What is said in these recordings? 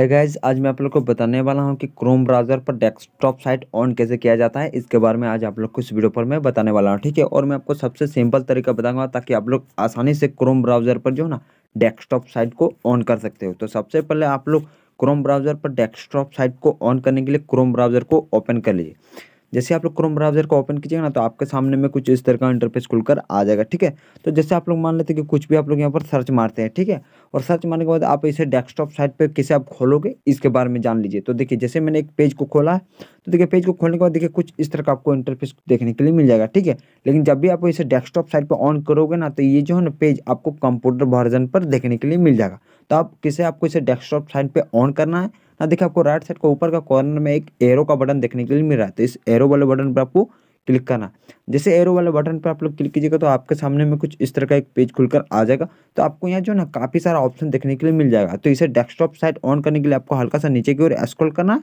है गाइज आज मैं आप लोग को बताने वाला हूँ कि क्रोम ब्राउज़र पर डेस्कटॉप साइट ऑन कैसे किया जाता है इसके बारे में आज आप लोग को इस वीडियो पर मैं बताने वाला हूँ ठीक है और मैं आपको सबसे सिंपल तरीका बताऊंगा ताकि आप लोग आसानी से क्रोम ब्राउज़र पर जो है ना डेस्कटॉप साइट को ऑन कर सकते हो तो सबसे पहले आप लोग क्रोम ब्राउज़र पर डेस्कटॉप साइट को ऑन करने के लिए क्रोम ब्राउज़र को ओपन कर लीजिए जैसे आप लोग क्रोम ब्राउजर को ओपन कीजिएगा ना तो आपके सामने में कुछ इस तरह का इंटरफेस खुलकर आ जाएगा ठीक है तो जैसे आप लोग मान लेते हैं कि कुछ भी आप लोग यहाँ पर सर्च मारते हैं ठीक है और सर्च मारने के बाद आप इसे डेस्कटॉप साइट पर किसे आप खोलोगे इसके बारे में जान लीजिए तो देखिए जैसे मैंने एक पेज को खोला है तो देखिए पेज को खोलने के बाद देखिए कुछ इस तरह का आपको इंटरफेस देखने के लिए मिल जाएगा ठीक है लेकिन जब भी आप इसे डेस्कटॉप साइट पर ऑन करोगे ना तो ये जो है ना पेज आपको कंप्यूटर वर्जन पर देखने के लिए मिल जाएगा तो आप किसे आपको इसे डेस्कटॉप साइट पर ऑन करना है ना देखिए आपको राइट साइड का ऊपर का कॉर्नर में एक एरो का बटन देखने के लिए मिल रहा है तो इस एरो वाले बटन पर आपको क्लिक करना जैसे एरो वाले बटन पर आप लोग क्लिक कीजिएगा तो आपके सामने में कुछ इस तरह का एक पेज खुलकर आ जाएगा तो आपको यहाँ जो ना काफ़ी सारा ऑप्शन देखने के लिए मिल जाएगा तो इसे डेस्कटॉप साइट ऑन करने के लिए आपको हल्का सा नीचे की ओर स्क्रॉल करना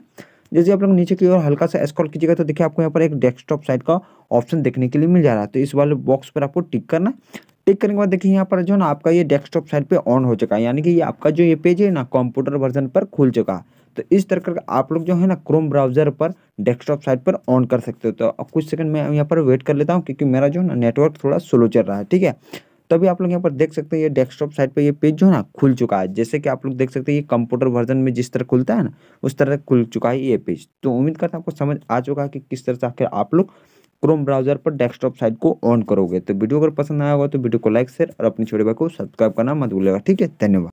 जैसे आप लोग नीचे की ओर हल्का सा स्क्रॉल कीजिएगा तो देखिए आपको यहाँ पर एक डेस्कटॉप साइट का ऑप्शन देखने के लिए मिल जा रहा है तो इस वाले बॉक्स पर आपको टिक करना टिक करने के बाद देखिए यहाँ पर जो ना आपका ये डेस्कटॉप साइट पे ऑन हो चुका है यानी कि ये आपका जो ये पेज है ना कंप्यूटर वर्जन पर खुल चुका है तो इस तरह का आप लोग जो है ना क्रोम ब्राउजर पर डेस्कटॉप साइट पर ऑन कर सकते हो तो अब कुछ सेकंड मैं यहाँ पर वेट कर लेता हूँ क्योंकि मेरा जो है ना नेटवर्क थोड़ा स्लो चल रहा है ठीक है तभी आप लोग यहाँ पर देख सकते हैं ये डेस्कटॉप साइट पर ये पेज जो है ना खुल चुका है जैसे कि आप लोग देख सकते हैं ये कंप्यूटर वर्जन में जिस तरह खुलता है ना उस तरह खुल चुका है ये पेज तो उम्मीद करता हूँ आपको समझ आ चुका है कि किस तरह से आखिर आप लोग क्रोम ब्राउजर पर डेस्कटॉप साइट को ऑन करोगे तो वीडियो अगर पसंद आया होगा तो वीडियो को लाइक शेयर और अपने छोटे भाई को सब्सक्राइब करना मत भूलेगा ठीक है धन्यवाद